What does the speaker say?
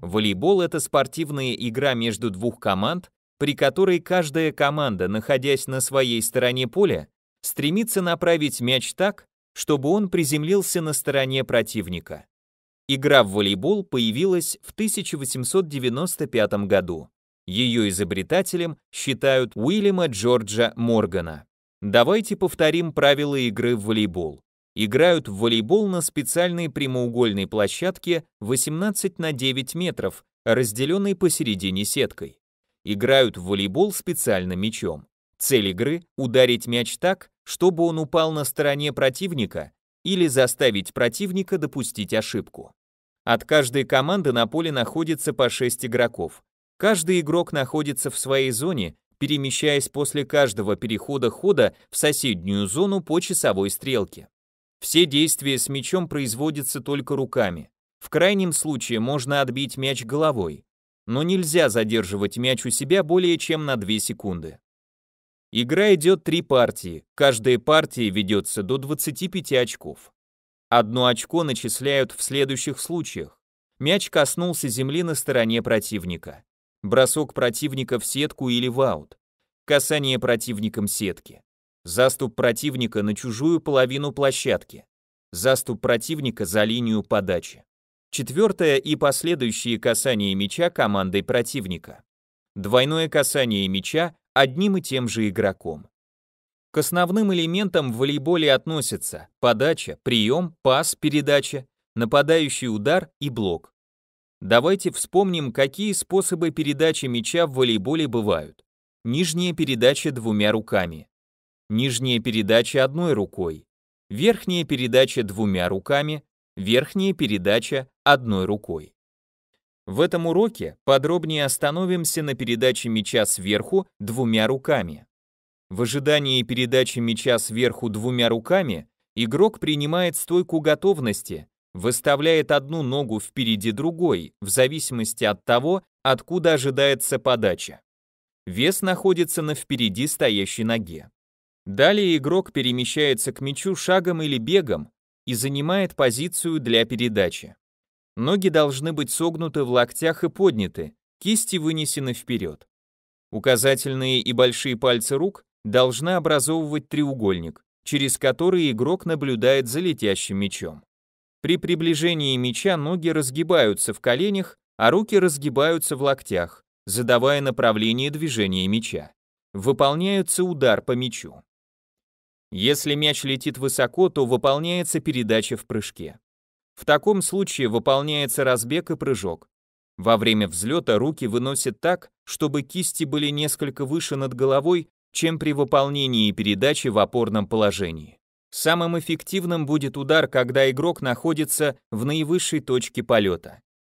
Волейбол – это спортивная игра между двух команд, при которой каждая команда, находясь на своей стороне поля, стремится направить мяч так, чтобы он приземлился на стороне противника. Игра в волейбол появилась в 1895 году. Ее изобретателем считают Уильяма Джорджа Моргана. Давайте повторим правила игры в волейбол. Играют в волейбол на специальной прямоугольной площадке 18 на 9 метров, разделенной посередине сеткой. Играют в волейбол специальным мячом. Цель игры – ударить мяч так, чтобы он упал на стороне противника или заставить противника допустить ошибку. От каждой команды на поле находится по 6 игроков. Каждый игрок находится в своей зоне, перемещаясь после каждого перехода хода в соседнюю зону по часовой стрелке. Все действия с мячом производятся только руками. В крайнем случае можно отбить мяч головой, но нельзя задерживать мяч у себя более чем на 2 секунды. Игра идет три партии, каждая партия ведется до 25 очков. Одно очко начисляют в следующих случаях. Мяч коснулся земли на стороне противника. Бросок противника в сетку или в аут. Касание противником сетки. Заступ противника на чужую половину площадки. Заступ противника за линию подачи. Четвертое и последующие касания мяча командой противника. Двойное касание мяча одним и тем же игроком. К основным элементам в волейболе относятся подача, прием, пас, передача, нападающий удар и блок. Давайте вспомним, какие способы передачи мяча в волейболе бывают. Нижняя передача двумя руками. Нижняя передача одной рукой. Верхняя передача двумя руками. Верхняя передача одной рукой. В этом уроке подробнее остановимся на передаче мяча сверху двумя руками. В ожидании передачи мяча сверху двумя руками игрок принимает стойку готовности, выставляет одну ногу впереди другой, в зависимости от того, откуда ожидается подача. Вес находится на впереди стоящей ноге. Далее игрок перемещается к мячу шагом или бегом и занимает позицию для передачи. Ноги должны быть согнуты в локтях и подняты, кисти вынесены вперед. Указательные и большие пальцы рук должны образовывать треугольник, через который игрок наблюдает за летящим мячом. При приближении мяча ноги разгибаются в коленях, а руки разгибаются в локтях, задавая направление движения мяча. Выполняется удар по мячу. Если мяч летит высоко, то выполняется передача в прыжке. В таком случае выполняется разбег и прыжок. Во время взлета руки выносят так, чтобы кисти были несколько выше над головой, чем при выполнении передачи в опорном положении. Самым эффективным будет удар, когда игрок находится в наивысшей точке полета.